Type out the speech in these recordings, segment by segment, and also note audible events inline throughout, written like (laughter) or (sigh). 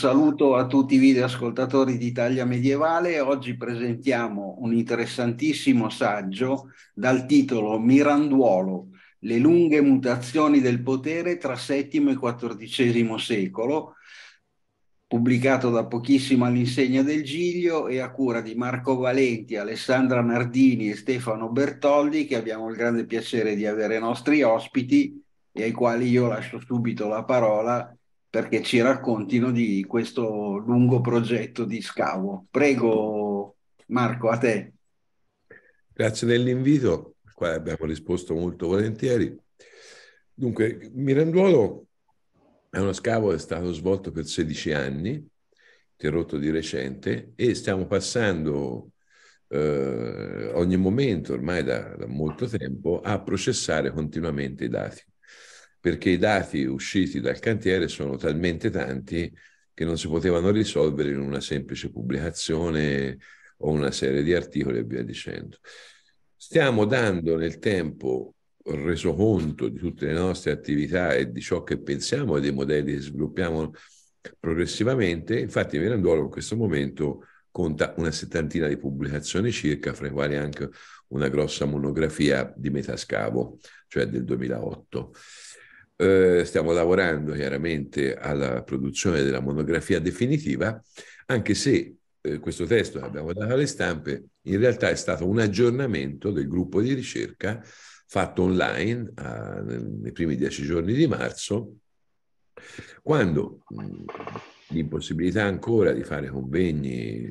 saluto a tutti i videoascoltatori di Italia Medievale. Oggi presentiamo un interessantissimo saggio dal titolo Miranduolo, le lunghe mutazioni del potere tra VII e XIV secolo, pubblicato da pochissimo all'insegna del Giglio e a cura di Marco Valenti, Alessandra Nardini e Stefano Bertoldi, che abbiamo il grande piacere di avere nostri ospiti e ai quali io lascio subito la parola perché ci raccontino di questo lungo progetto di scavo. Prego Marco, a te. Grazie dell'invito, al quale abbiamo risposto molto volentieri. Dunque, Miranduolo è uno scavo che è stato svolto per 16 anni, interrotto di recente, e stiamo passando eh, ogni momento, ormai da, da molto tempo, a processare continuamente i dati perché i dati usciti dal cantiere sono talmente tanti che non si potevano risolvere in una semplice pubblicazione o una serie di articoli e via dicendo. Stiamo dando nel tempo reso conto di tutte le nostre attività e di ciò che pensiamo e dei modelli che sviluppiamo progressivamente. Infatti Mirandolo in questo momento conta una settantina di pubblicazioni circa, fra i quali anche una grossa monografia di metascavo, cioè del 2008. Eh, stiamo lavorando chiaramente alla produzione della monografia definitiva, anche se eh, questo testo che abbiamo dato alle stampe in realtà è stato un aggiornamento del gruppo di ricerca fatto online a, nei primi dieci giorni di marzo, quando l'impossibilità ancora di fare convegni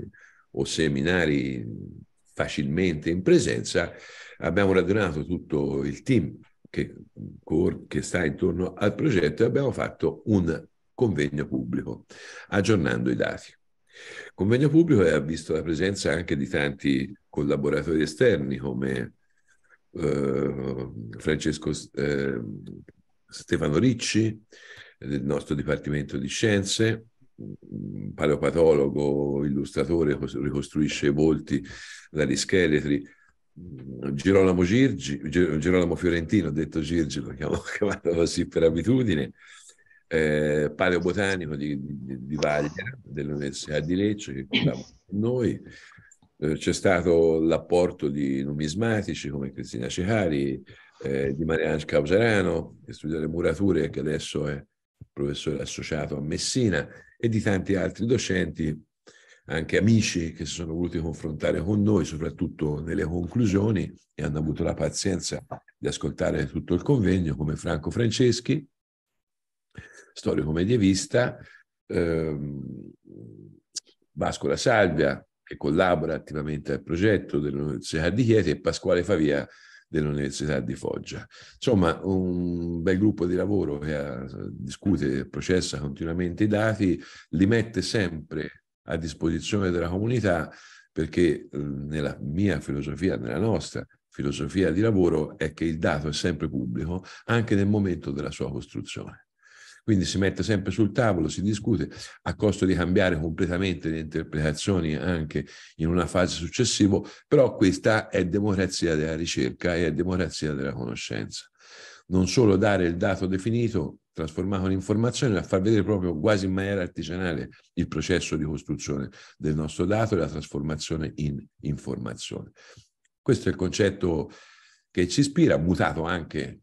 o seminari facilmente in presenza, abbiamo radunato tutto il team che, che sta intorno al progetto e abbiamo fatto un convegno pubblico aggiornando i dati. convegno pubblico ha visto la presenza anche di tanti collaboratori esterni come eh, Francesco eh, Stefano Ricci del nostro Dipartimento di Scienze, paleopatologo, illustratore, ricostruisce i volti dagli scheletri Girolamo, Girgi, Girolamo Fiorentino, detto Girgi, lo chiamavano (laughs) così per abitudine, eh, paleobotanico di, di, di Vaglia, dell'Università di Lecce, che con noi. Eh, c'è stato l'apporto di numismatici come Cristina Cicari, eh, di Marianne Causerano, che studia le murature e che adesso è professore associato a Messina, e di tanti altri docenti anche amici che si sono voluti confrontare con noi, soprattutto nelle conclusioni, e hanno avuto la pazienza di ascoltare tutto il convegno, come Franco Franceschi, storico medievista, ehm, Vasco La Salvia, che collabora attivamente al progetto dell'Università di Chieti, e Pasquale Favia dell'Università di Foggia. Insomma, un bel gruppo di lavoro che eh, discute e processa continuamente i dati, li mette sempre a disposizione della comunità perché eh, nella mia filosofia, nella nostra filosofia di lavoro, è che il dato è sempre pubblico anche nel momento della sua costruzione. Quindi si mette sempre sul tavolo, si discute a costo di cambiare completamente le interpretazioni anche in una fase successiva, però questa è democrazia della ricerca e è democrazia della conoscenza. Non solo dare il dato definito, trasformavano in formazione a far vedere proprio quasi in maniera artigianale il processo di costruzione del nostro dato e la trasformazione in informazione. Questo è il concetto che ci ispira, mutato anche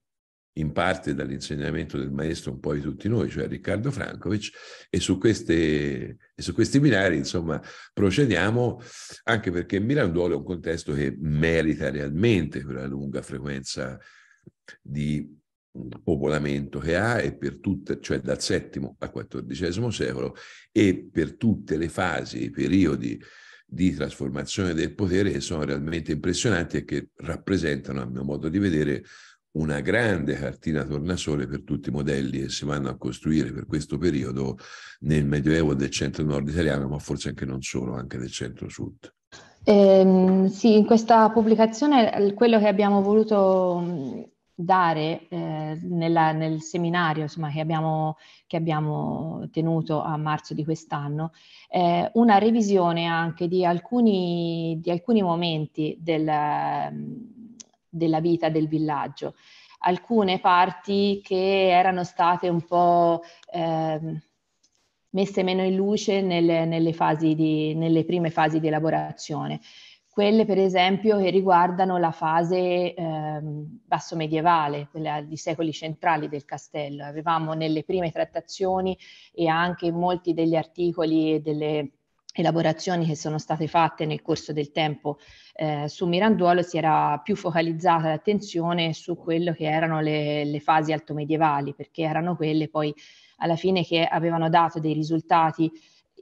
in parte dall'insegnamento del maestro un po' di tutti noi, cioè Riccardo Frankovic, e su, queste, e su questi binari, insomma, procediamo anche perché Miranduolo è un contesto che merita realmente quella lunga frequenza di popolamento che ha e per tutte, cioè dal VII al XIV secolo e per tutte le fasi, i periodi di trasformazione del potere che sono realmente impressionanti e che rappresentano, a mio modo di vedere, una grande cartina tornasole per tutti i modelli che si vanno a costruire per questo periodo nel Medioevo del centro-nord italiano, ma forse anche non solo, anche del centro-sud. Eh, sì, in questa pubblicazione eh, quello che abbiamo voluto dare eh, nella, nel seminario insomma, che, abbiamo, che, abbiamo, tenuto a marzo di quest'anno eh, una revisione anche di alcuni, di alcuni momenti del, della vita del villaggio, alcune parti che erano state un po' eh, messe meno in luce nelle, nelle, di, nelle prime fasi di elaborazione quelle per esempio che riguardano la fase ehm, basso medievale, quella di secoli centrali del castello. Avevamo nelle prime trattazioni e anche in molti degli articoli e delle elaborazioni che sono state fatte nel corso del tempo eh, su Miranduolo si era più focalizzata l'attenzione su quello che erano le, le fasi altomedievali, perché erano quelle poi alla fine che avevano dato dei risultati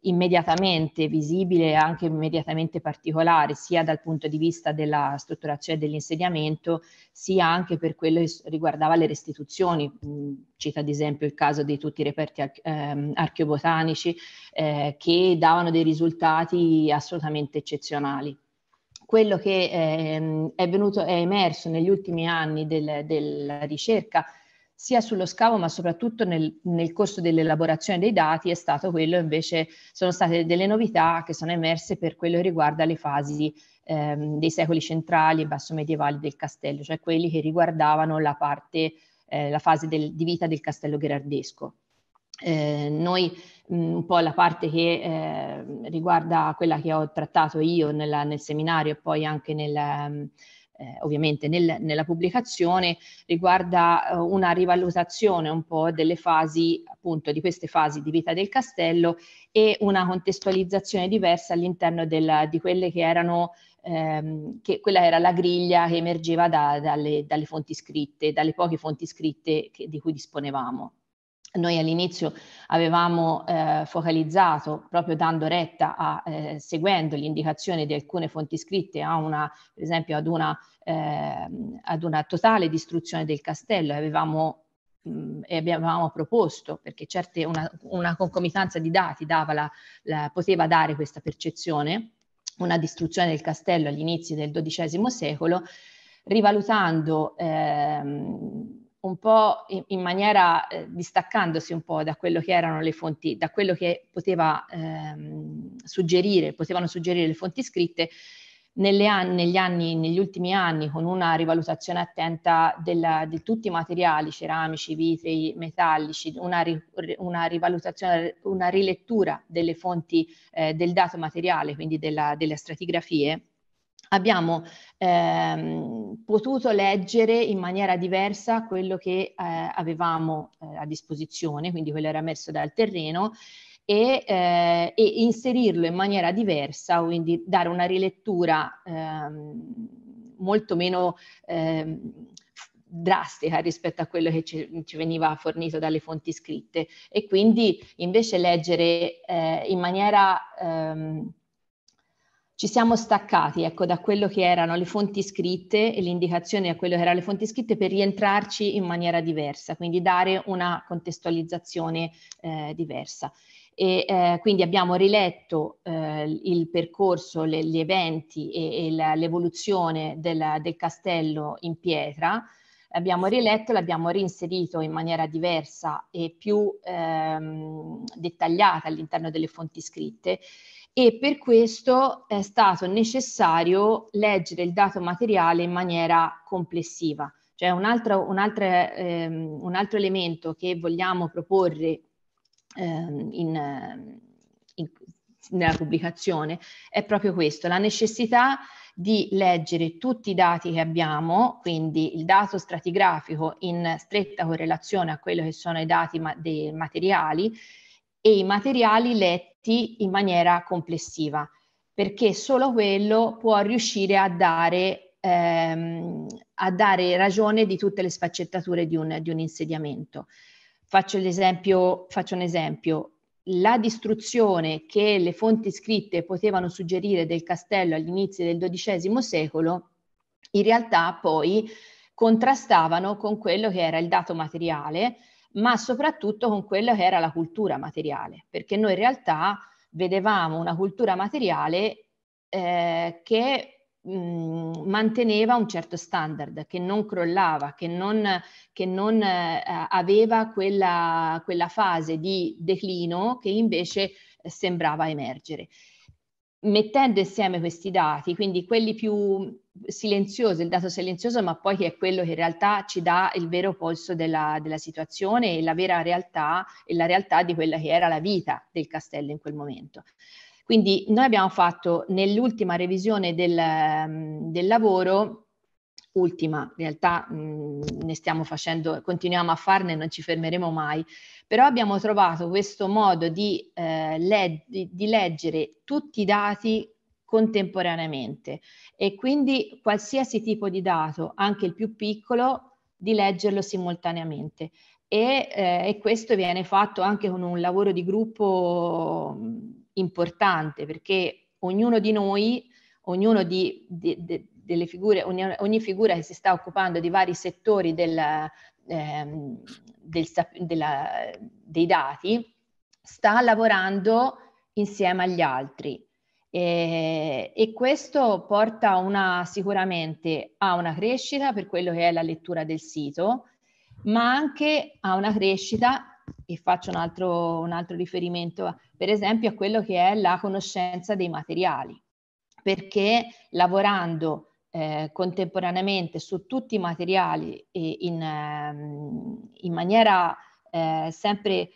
immediatamente visibile e anche immediatamente particolare, sia dal punto di vista della strutturazione dell'insediamento, sia anche per quello che riguardava le restituzioni. Mm, cito ad esempio il caso di tutti i reperti ehm, archeobotanici eh, che davano dei risultati assolutamente eccezionali quello che ehm, è, venuto, è emerso negli ultimi anni del, della ricerca sia sullo scavo ma soprattutto nel, nel, costo dell'elaborazione dei dati è stato quello invece sono state delle novità che sono emerse per quello che riguarda le fasi ehm, dei secoli centrali e basso medievali del castello, cioè quelli che riguardavano la parte, eh, la fase del, di vita del castello gherardesco. Eh, noi mh, mm, un po' la parte che eh, riguarda quella che ho trattato io nella, nel seminario e poi anche nel, mm, eh, ovviamente nel, nella pubblicazione riguarda eh, una rivalutazione un po' delle fasi, appunto di queste fasi di vita del castello e una contestualizzazione diversa all'interno del, di quelle che erano ehm, che quella era la griglia che emergeva da, dalle, dalle, fonti scritte, dalle poche fonti scritte che, di cui disponevamo. Noi all'inizio avevamo eh, focalizzato, proprio dando retta a, eh, seguendo l'indicazione di alcune fonti scritte, a una, per esempio ad una, eh, ad una totale distruzione del castello, avevamo, mh, e avevamo proposto, perché certe, una, una concomitanza di dati la, la, poteva dare questa percezione, una distruzione del castello agli inizi del XII secolo, rivalutando... Ehm, un po' in, in maniera eh, distaccandosi un po' da quello che erano le fonti, da quello che poteva ehm, suggerire, potevano suggerire le fonti scritte, Anni, negli, anni, negli, ultimi anni, con una rivalutazione attenta della, di tutti i materiali ceramici, vitrei, metallici, una, ri, una rivalutazione, una rilettura delle fonti eh, del dato materiale, quindi della, delle stratigrafie, abbiamo ehm, potuto leggere in maniera diversa quello che eh, avevamo eh, a disposizione, quindi quello era emerso dal terreno, e, eh, e, inserirlo in maniera diversa, quindi dare una rilettura ehm, molto meno ehm, drastica rispetto a quello che ci, ci, veniva fornito dalle fonti scritte e quindi invece leggere eh, in maniera ehm, ci siamo staccati ecco, da quello che erano le fonti scritte e l'indicazione a quello che erano le fonti scritte per rientrarci in maniera diversa, quindi dare una contestualizzazione eh, diversa. E, eh, quindi abbiamo riletto eh, il percorso, le, gli eventi e, e la, l'evoluzione del, del castello in pietra, l'abbiamo riletto, l'abbiamo reinserito in maniera diversa e più ehm, dettagliata all'interno delle fonti scritte e per questo è stato necessario leggere il dato materiale in maniera complessiva. Cioè un altro, un altro, ehm, un altro elemento che vogliamo proporre ehm, in, in, nella pubblicazione è proprio questo, la necessità di leggere tutti i dati che abbiamo, quindi il dato stratigrafico in stretta correlazione a quello che sono i dati ma- dei materiali e i materiali letti progetti in maniera complessiva, perché solo quello può riuscire a dare, ehm, a dare ragione di tutte le sfaccettature di un, di un insediamento. Faccio, esempio, faccio un esempio, la distruzione che le fonti scritte potevano suggerire del castello all'inizio del XII secolo, in realtà poi contrastavano con quello che era il dato materiale ma soprattutto con quella che era la cultura materiale, perché noi in realtà vedevamo una cultura materiale eh, che mh, manteneva un certo standard, che non crollava, che non, che non eh, aveva quella, quella fase di declino che invece eh, sembrava emergere mettendo insieme questi dati, quindi quelli più silenzioso, il dato silenzioso, ma poi che è quello che in realtà ci dà il vero polso della, della situazione e la vera realtà e la realtà di quella che era la vita del castello in quel momento. Quindi noi abbiamo fatto nell'ultima revisione del, del lavoro, ultima, in realtà mh, ne stiamo facendo, continuiamo a farne, non ci fermeremo mai, però abbiamo trovato questo modo di, eh, le, di, di leggere tutti i dati contemporaneamente e quindi qualsiasi tipo di dato, anche il più piccolo, di leggerlo simultaneamente. E, eh, e, questo viene fatto anche con un lavoro di gruppo importante perché ognuno di noi, ognuno di, di, di, delle figure, ogni, ogni, figura che si sta occupando di vari settori del, eh, del, della, dei dati, sta lavorando insieme agli altri e, eh, e, questo porta una, sicuramente a una crescita per quello che è la lettura del sito, ma anche a una crescita, e faccio un altro, un altro riferimento, per esempio a quello che è la conoscenza dei materiali, perché lavorando eh, contemporaneamente su tutti i materiali in, ehm, in maniera eh, sempre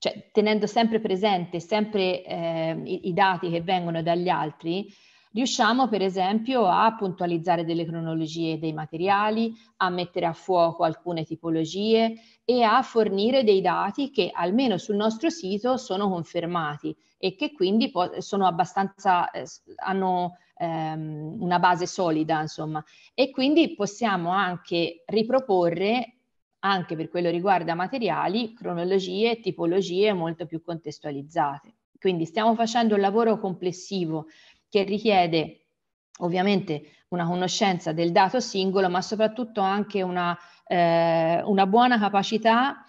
cioè tenendo sempre presente sempre eh, i, i, dati che vengono dagli altri, riusciamo per esempio a puntualizzare delle cronologie dei materiali, a mettere a fuoco alcune tipologie e a fornire dei dati che almeno sul nostro sito sono confermati e che quindi sono abbastanza, eh, hanno ehm, una base solida insomma e quindi possiamo anche riproporre anche per quello riguarda materiali, cronologie e tipologie molto più contestualizzate. Quindi stiamo facendo un lavoro complessivo che richiede ovviamente una conoscenza del dato singolo, ma soprattutto anche una, eh, una buona capacità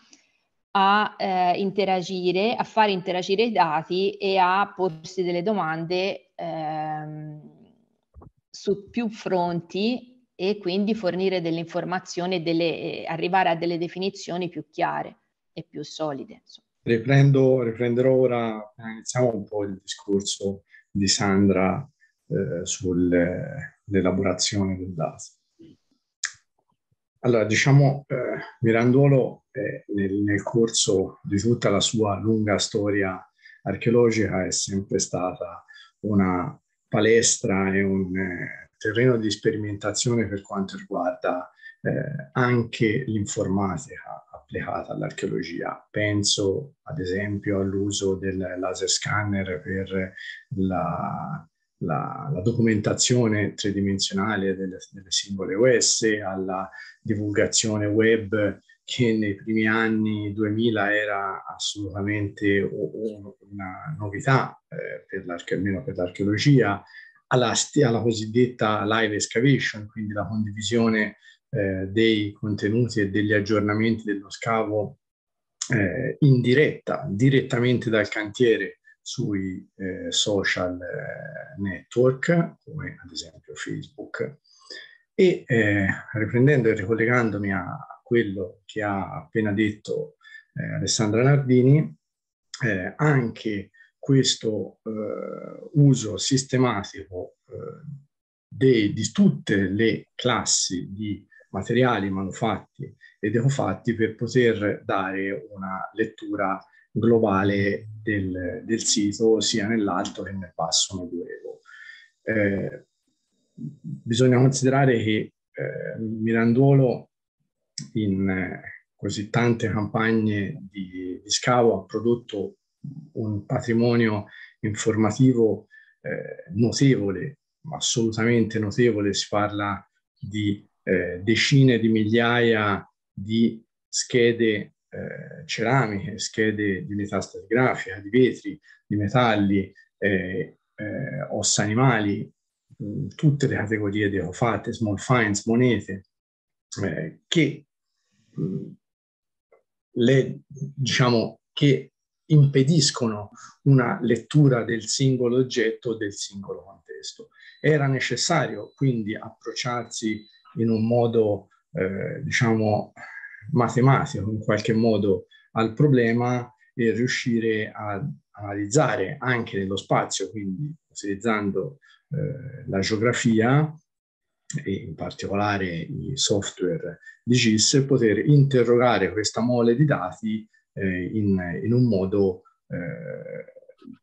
a eh, interagire, a far interagire i dati e a porsi delle domande ehm, su più fronti e quindi fornire delle informazioni, e delle, eh, arrivare a delle definizioni più chiare e più solide. Insomma. Riprendo, riprenderò ora, eh, iniziamo un po' il discorso di Sandra eh, sull'elaborazione eh, del DAS. Allora, diciamo, eh, Miranduolo eh, nel, nel, corso di tutta la sua lunga storia archeologica è sempre stata una palestra e un, terreno di sperimentazione per quanto riguarda eh, anche l'informatica applicata all'archeologia. Penso ad esempio all'uso del laser scanner per la, la, la documentazione tridimensionale delle, delle, singole OS, alla divulgazione web che nei primi anni 2000 era assolutamente una novità, eh, per almeno per l'archeologia, alla, alla cosiddetta live excavation, quindi la condivisione eh, dei contenuti e degli aggiornamenti dello scavo eh, in diretta, direttamente dal cantiere sui eh, social eh, network, come ad esempio Facebook. E eh, riprendendo e ricollegandomi a quello che ha appena detto eh, Alessandra Nardini, anche questo eh, uso sistematico eh, di tutte le classi di materiali manufatti ed ecofatti per poter dare una lettura globale del, del sito sia nell'alto che nel basso medioevo. Eh, bisogna considerare che eh, Mirandolo in eh, così tante campagne di, di scavo ha prodotto un patrimonio informativo eh, notevole, assolutamente notevole, si parla di eh, decine di migliaia di schede eh, ceramiche, schede di unità stratigrafica, di vetri, di metalli, eh, eh, ossa animali, mh, mm, tutte le categorie di ecofatte, small finds, monete, eh, che mh, mm, le, diciamo che impediscono una lettura del singolo oggetto, del singolo contesto. Era necessario quindi approcciarsi in un modo, eh, diciamo, matematico, in qualche modo, al problema e riuscire a analizzare anche nello spazio, quindi utilizzando eh, la geografia e in particolare i software di GIS, poter interrogare questa mole di dati eh, in, in, un modo, eh,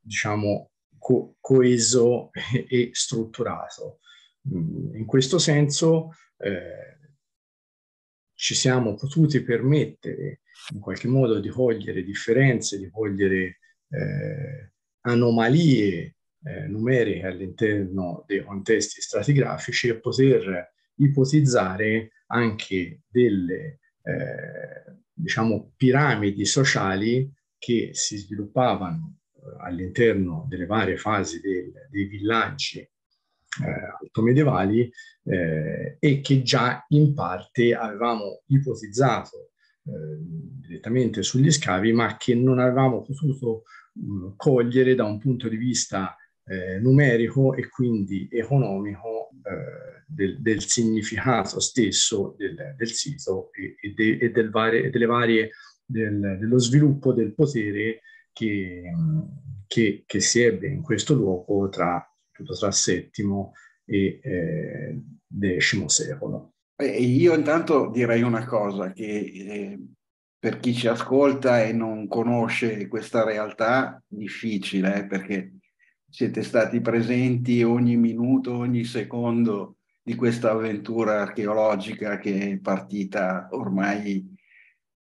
diciamo, co- coeso e, strutturato. Mm, in questo senso eh, ci siamo potuti permettere in qualche modo di cogliere differenze, di cogliere eh, anomalie numeriche all'interno dei contesti stratigrafici e poter ipotizzare anche delle, eh, diciamo, piramidi sociali che si sviluppavano eh, all'interno delle varie fasi del, dei villaggi eh, altomedievali eh, e che già in parte avevamo ipotizzato eh, direttamente sugli scavi, ma che non avevamo potuto mh, cogliere da un punto di vista eh, numerico e quindi economico eh, del, del, significato stesso del, del sito e, e, de, e del varie, delle varie, dello sviluppo del potere che, che, che, si ebbe in questo luogo tra, tra VII e eh, X secolo. Eh, io intanto direi una cosa che eh, per chi ci ascolta e non conosce questa realtà difficile, eh, perché siete stati presenti ogni minuto, ogni secondo di questa avventura archeologica che è partita ormai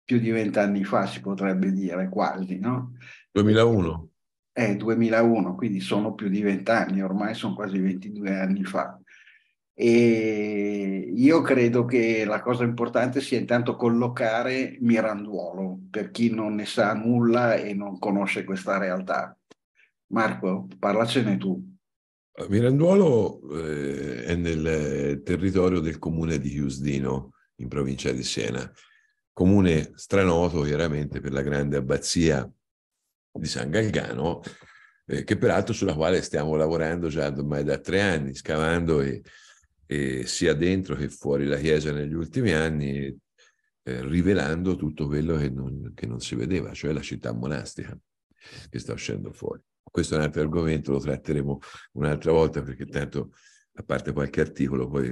più di vent'anni fa, si potrebbe dire quasi, no? 2001. È 2001, quindi sono più di vent'anni, ormai sono quasi 22 anni fa. E io credo che la cosa importante sia intanto collocare Miranduolo, per chi non ne sa nulla e non conosce questa realtà. Marco, parlacene tu. Eh, Miranduolo eh, è nel territorio del comune di Chiusdino, in provincia di Siena, comune stranoto chiaramente per la grande abbazia di San Galgano, eh, che peraltro sulla quale stiamo lavorando già ormai da tre anni, scavando e, e sia dentro che fuori la chiesa negli ultimi anni, eh, rivelando tutto quello che non, che non si vedeva, cioè la città monastica che sta uscendo fuori questo è un altro argomento, lo tratteremo un'altra volta perché tanto, a parte qualche articolo, poi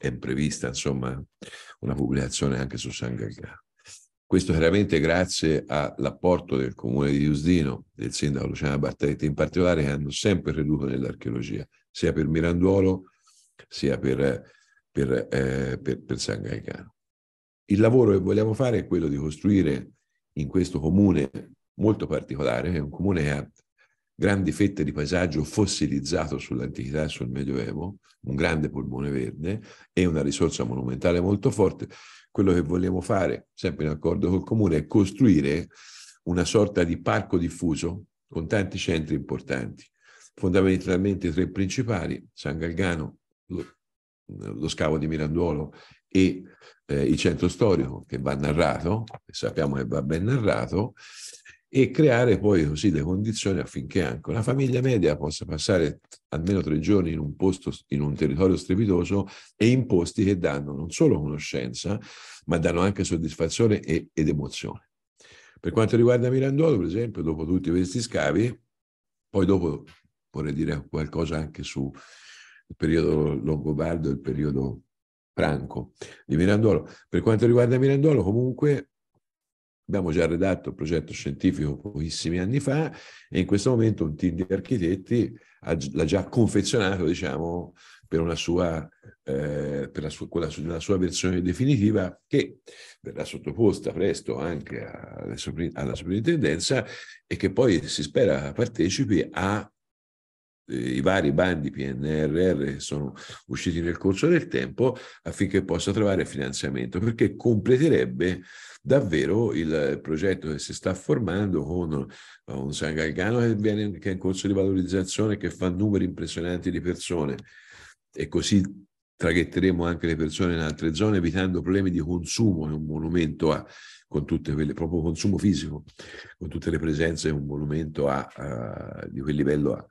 è imprevista insomma, una pubblicazione anche su San Galgano. Questo chiaramente grazie all'apporto del comune di Usdino, del sindaco Luciano Battaretti in particolare, che hanno sempre creduto nell'archeologia, sia per Miranduolo sia per, per, eh, per, per San Gaetano. Il lavoro che vogliamo fare è quello di costruire in questo comune molto particolare, è un comune che ha grandi fette di paesaggio fossilizzato sull'antichità e sul Medioevo, un grande polmone verde e una risorsa monumentale molto forte. Quello che vogliamo fare, sempre in accordo col comune, è costruire una sorta di parco diffuso con tanti centri importanti, fondamentalmente tre principali, San Galgano, lo, lo scavo di Miranduolo e eh, il centro storico che va narrato, sappiamo che va ben narrato, e creare poi così le condizioni affinché anche una famiglia media possa passare almeno tre giorni in un posto, in un territorio strepitoso e in posti che danno non solo conoscenza, ma danno anche soddisfazione e, ed emozione. Per quanto riguarda Mirandolo, per esempio, dopo tutti questi scavi, poi dopo vorrei dire qualcosa anche sul periodo longobardo e il periodo franco di Mirandolo. Per quanto riguarda Mirandolo, comunque Abbiamo già redatto il progetto scientifico pochissimi anni fa e in questo momento un team di architetti l'ha già confezionato, diciamo, per, una sua, eh, per la, sua, la sua, versione definitiva che verrà sottoposta presto anche alla, alla, soprintendenza e che poi si spera partecipi a i vari bandi PNRR che sono usciti nel corso del tempo affinché possa trovare finanziamento, perché completerebbe davvero il progetto che si sta formando con eh, un San Galgano che, viene, che è in corso di valorizzazione, che fa numeri impressionanti di persone e così traghetteremo anche le persone in altre zone evitando problemi di consumo che un monumento ha, con tutte quelle, proprio consumo fisico, con tutte le presenze che un monumento ha, ha di quel livello ha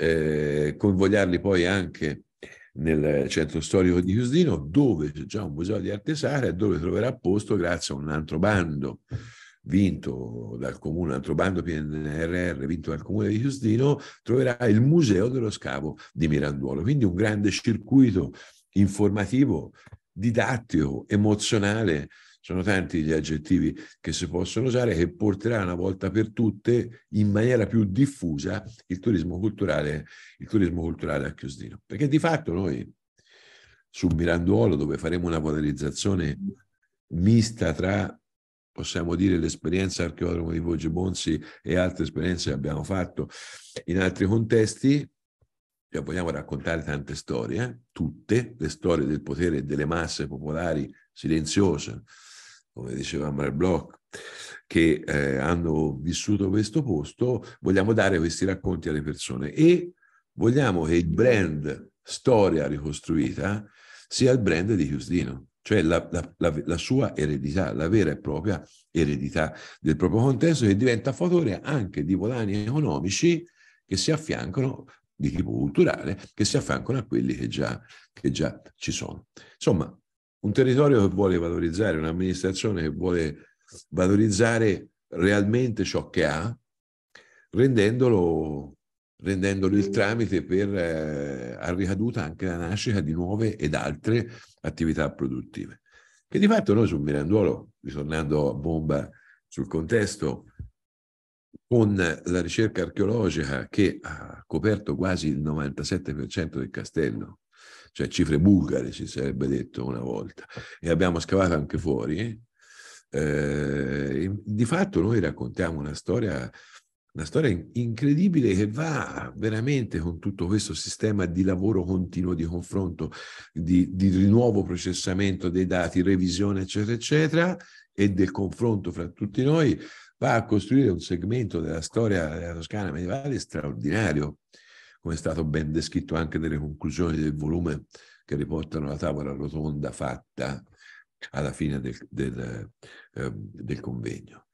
eh, convogliarli poi anche nel centro storico di Chiusdino, dove c'è già un museo di arte sacra dove troverà posto grazie a un altro bando vinto dal comune, un altro bando PNRR vinto dal comune di Chiusdino, troverà il museo dello scavo di Miranduolo. Quindi un grande circuito informativo, didattico, emozionale sono tanti gli aggettivi che si possono usare, che porterà una volta per tutte in maniera più diffusa il turismo culturale, il turismo culturale a Chiosdino. Perché di fatto noi su Miranduolo, dove faremo una polarizzazione mista tra possiamo dire l'esperienza archeodromo di Voce Bonzi e altre esperienze che abbiamo fatto in altri contesti, cioè vogliamo raccontare tante storie, tutte le storie del potere delle masse popolari silenziose, come diceva Mare Bloch, che eh, hanno vissuto questo posto, vogliamo dare questi racconti alle persone e vogliamo che il brand Storia ricostruita sia il brand di Chiusdino, cioè la, la, la, la, sua eredità, la vera e propria eredità del proprio contesto che diventa fautore anche di volani economici che si affiancano di tipo culturale, che si affiancano a quelli che già, che già ci sono. Insomma, un territorio che vuole valorizzare, un'amministrazione che vuole valorizzare realmente ciò che ha, rendendolo, rendendolo il tramite per eh, a ricaduta anche la nascita di nuove ed altre attività produttive. Che di fatto noi su Miranduolo, ritornando a bomba sul contesto, con la ricerca archeologica che ha coperto quasi il 97% del castello, cioè cifre bulgare si sarebbe detto una volta, e abbiamo scavato anche fuori. Eh, di fatto noi raccontiamo una storia, una storia incredibile che va veramente con tutto questo sistema di lavoro continuo, di confronto, di, di rinnovo processamento dei dati, revisione, eccetera, eccetera, e del confronto fra tutti noi, va a costruire un segmento della storia della Toscana medievale straordinario come è stato ben descritto anche nelle conclusioni del volume che riportano la tavola rotonda fatta alla fine del, del, eh, del convegno.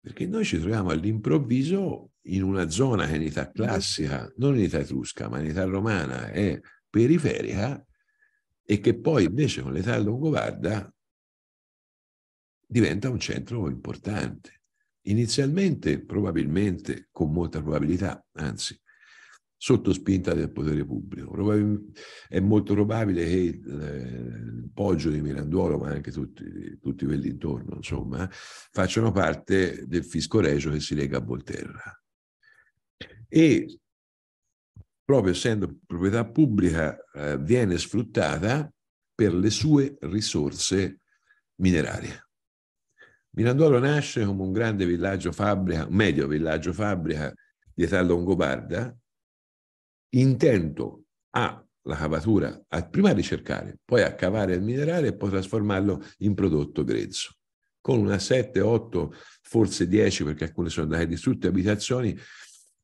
Perché noi ci troviamo all'improvviso in una zona che in età classica, non in età etrusca, ma in età romana è periferica e che poi invece con l'età longobarda diventa un centro importante. Inizialmente, probabilmente, con molta probabilità, anzi, sotto spinta del potere pubblico. È molto probabile che eh, il Poggio di Miranduolo, ma anche tutti, tutti quelli intorno, insomma, facciano parte del fisco regio che si lega a Volterra. E proprio essendo proprietà pubblica eh, viene sfruttata per le sue risorse minerarie. Miranduolo nasce come un grande villaggio fabbrica, un medio villaggio fabbrica di età longobarda, intento ha la cavatura a prima ricercare, poi a cavare il minerale e poi trasformarlo in prodotto grezzo. Con una 7, 8, forse 10, perché alcune sono andate distrutte, abitazioni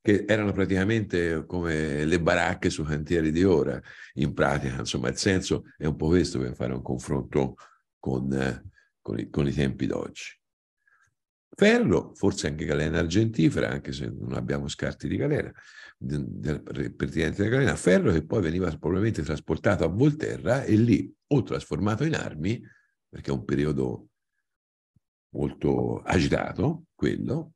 che erano praticamente come le baracche su cantieri di ora, in pratica. Insomma, il senso è un po' questo per fare un confronto con, eh, con, i, con i tempi d'oggi ferro, forse anche galena argentifera, anche se non abbiamo scarti di galena, pertinente alla galena, ferro che poi veniva probabilmente trasportato a Volterra e lì o trasformato in armi, perché è un periodo molto agitato, quello,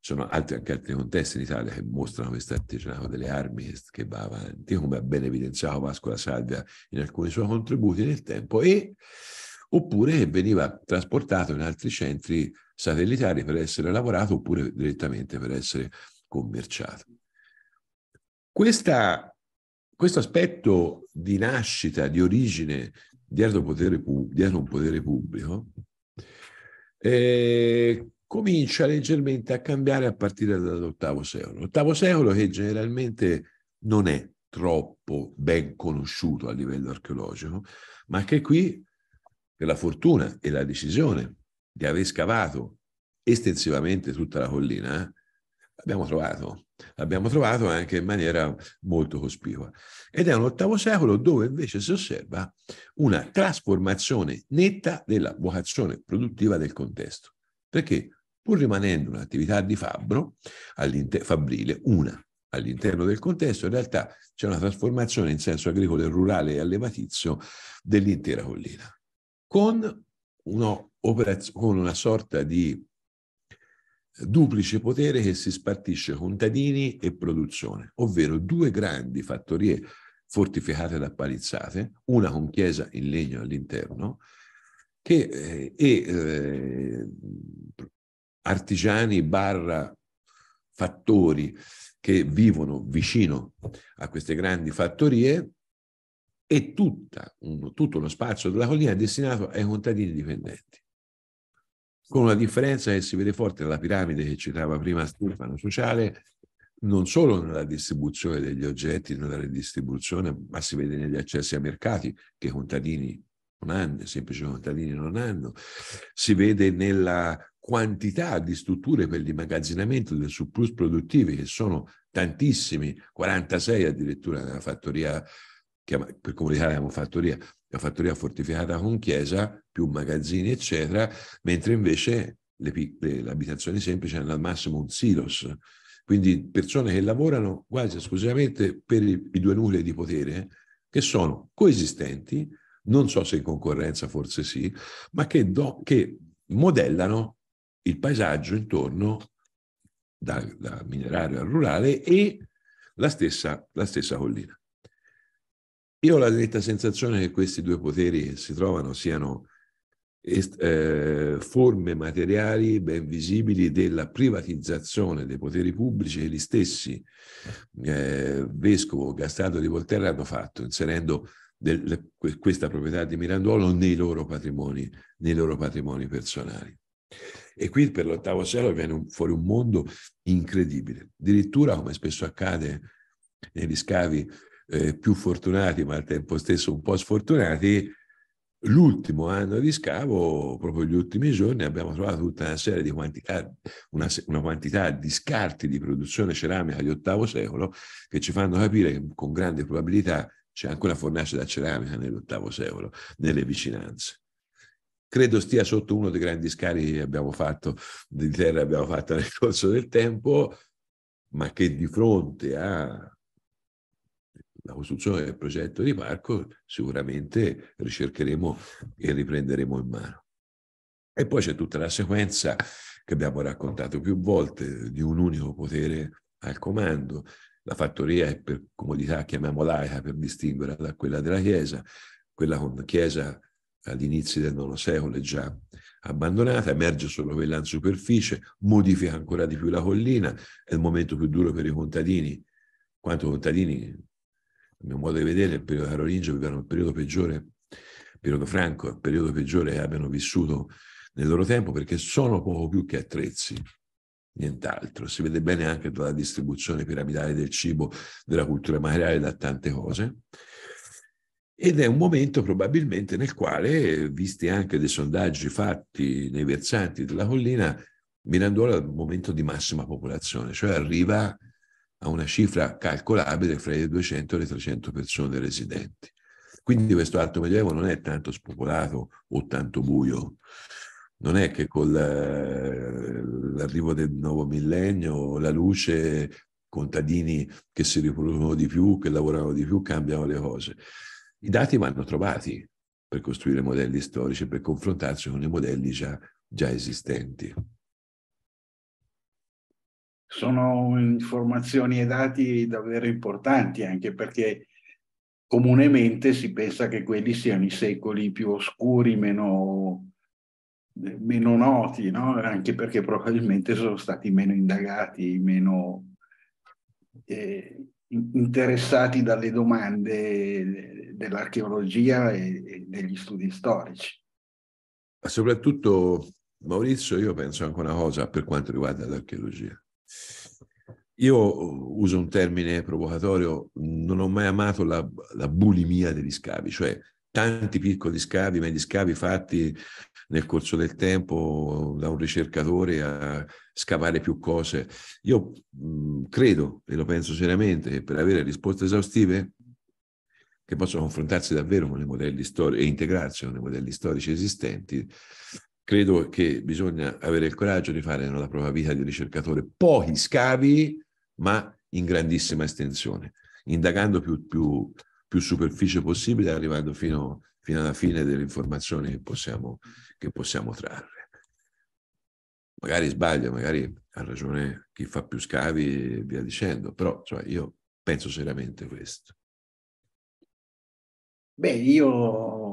sono altri, anche altri contesti in Italia che mostrano questo artigianato delle armi che va avanti, come ha ben evidenziato Vasco La Salvia in alcuni suoi contributi nel tempo, e oppure veniva trasportato in altri centri satellitari per essere lavorato oppure direttamente per essere commerciato. Questa, questo aspetto di nascita, di origine dietro, potere, dietro un potere pubblico, eh, comincia leggermente a cambiare a partire dall'ottavo secolo. L'ottavo secolo che generalmente non è troppo ben conosciuto a livello archeologico, ma che qui per la fortuna e la decisione di aver scavato estensivamente tutta la collina, eh, l'abbiamo trovato. L'abbiamo trovato anche in maniera molto cospicua. Ed è un ottavo secolo dove invece si osserva una trasformazione netta della vocazione produttiva del contesto. Perché pur rimanendo un'attività di fabbro, fabbrile, una all'interno del contesto, in realtà c'è una trasformazione in senso agricolo e rurale e allevatizio dell'intera collina con, con una sorta di duplice potere che si spartisce contadini e produzione, ovvero due grandi fattorie fortificate da palizzate, una con chiesa in legno all'interno, che, eh, e eh, artigiani barra fattori che vivono vicino a queste grandi fattorie e tutta, un, tutto lo spazio della collina è destinato ai contadini dipendenti. Con una differenza che si vede forte nella piramide che citava prima Stefano Sociale, non solo nella distribuzione degli oggetti, nella redistribuzione, ma si vede negli accessi ai mercati che i contadini non hanno, i semplici contadini non hanno, si vede nella quantità di strutture per l'immagazzinamento del surplus produttivi che sono tantissimi, 46 addirittura nella fattoria per comunicare abbiamo fattoria, la fattoria fortificata con chiesa, più magazzini, eccetera, mentre invece le, le, le abitazioni semplici hanno al massimo un silos. Quindi persone che lavorano quasi esclusivamente per i, i due nuclei di potere che sono coesistenti, non so se in concorrenza forse sì, ma che, do, che modellano il paesaggio intorno dal da minerario al rurale e la stessa, la stessa collina. Io ho la netta sensazione che questi due poteri che si trovano siano est- eh, forme materiali ben visibili della privatizzazione dei poteri pubblici che gli stessi eh, Vescovo, Gastardo di Volterra hanno fatto, inserendo del, questa proprietà di Miranduolo nei loro, nei loro patrimoni, personali. E qui per l'ottavo cielo viene un, fuori un mondo incredibile. Addirittura, come spesso accade negli scavi eh, più fortunati, ma al tempo stesso un po' sfortunati, l'ultimo anno di scavo, proprio gli ultimi giorni, abbiamo trovato tutta una serie di quantità, una, una quantità di scarti di produzione ceramica di VIII secolo che ci fanno capire che con grande probabilità c'è ancora fornace da ceramica nell'VIII secolo, nelle vicinanze. Credo stia sotto uno dei grandi scarichi che abbiamo fatto, di terra abbiamo fatto nel corso del tempo, ma che di fronte a la costruzione del progetto di parco sicuramente ricercheremo e riprenderemo in mano. E poi c'è tutta la sequenza che abbiamo raccontato più volte di un unico potere al comando. La fattoria è per comodità, chiamiamo laica per distinguerla da quella della Chiesa, quella con la Chiesa all'inizio del IX secolo è già abbandonata, emerge solo quella in superficie, modifica ancora di più la collina, è il momento più duro per i contadini, quanto contadini mio modo di vedere, il periodo carolingio caroligio, il periodo peggiore, il periodo franco, il periodo peggiore che abbiano vissuto nel loro tempo perché sono poco più che attrezzi, nient'altro. Si vede bene anche dalla distribuzione piramidale del cibo, della cultura materiale, da tante cose. Ed è un momento probabilmente nel quale, visti anche dei sondaggi fatti nei versanti della collina, Mirandola è un momento di massima popolazione, cioè arriva a una cifra calcolabile fra le 200 e le 300 persone residenti. Quindi questo alto medioevo non è tanto spopolato o tanto buio. Non è che con eh, l'arrivo del nuovo millennio, la luce, contadini che si riproducono di più, che lavorano di più, cambiano le cose. I dati vanno trovati per costruire modelli storici, per confrontarsi con i modelli già, già esistenti sono informazioni e dati davvero importanti, anche perché comunemente si pensa che quelli siano i secoli più oscuri, meno, meno noti, no? anche perché probabilmente sono stati meno indagati, meno eh, interessati dalle domande dell'archeologia e degli studi storici. Ma soprattutto, Maurizio, io penso anche una cosa per quanto riguarda l'archeologia. Io uso un termine provocatorio, non ho mai amato la, la bulimia degli scavi, cioè tanti piccoli scavi, ma gli scavi fatti nel corso del tempo da un ricercatore a scavare più cose. Io mh, mm, credo, e lo penso seriamente, che per avere risposte esaustive che possono confrontarsi davvero con i modelli storici e integrarsi con i modelli storici esistenti, credo che bisogna avere il coraggio di fare nella propria vita di ricercatore pochi scavi, ma in grandissima estensione, indagando più, più, più superficie possibile, arrivando fino, fino, alla fine delle informazioni che possiamo, che possiamo trarre. Magari sbaglia, magari ha ragione chi fa più scavi e via dicendo, però cioè, io penso seriamente questo. Beh, io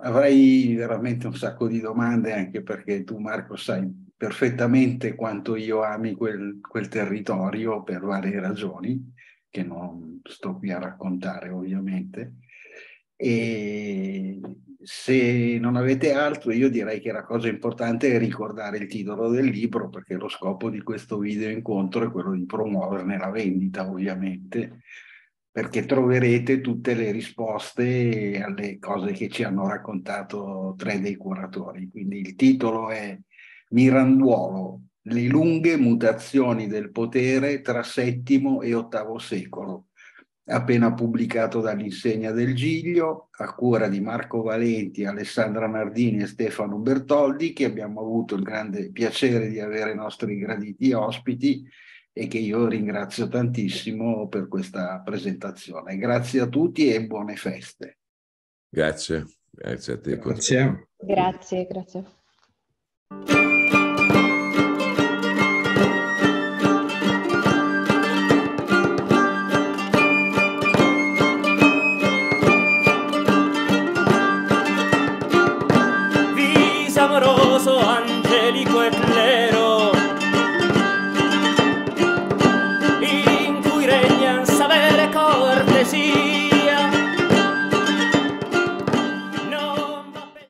avrei veramente un sacco di domande anche perché tu Marco sai perfettamente quanto io ami quel, quel territorio per varie ragioni che non sto qui a raccontare ovviamente e se non avete altro io direi che la cosa importante è ricordare il titolo del libro perché lo scopo di questo video incontro è quello di promuoverne la vendita ovviamente perché troverete tutte le risposte alle cose che ci hanno raccontato tre dei curatori. Quindi il titolo è Miranduolo, le lunghe mutazioni del potere tra VII e VIII secolo, appena pubblicato dall'Insegna del Giglio, a cura di Marco Valenti, Alessandra Nardini e Stefano Bertoldi, che abbiamo avuto il grande piacere di avere i nostri graditi ospiti e che io ringrazio tantissimo per questa presentazione. Grazie a tutti e buone feste. Grazie, grazie a te. Grazie, grazie. grazie.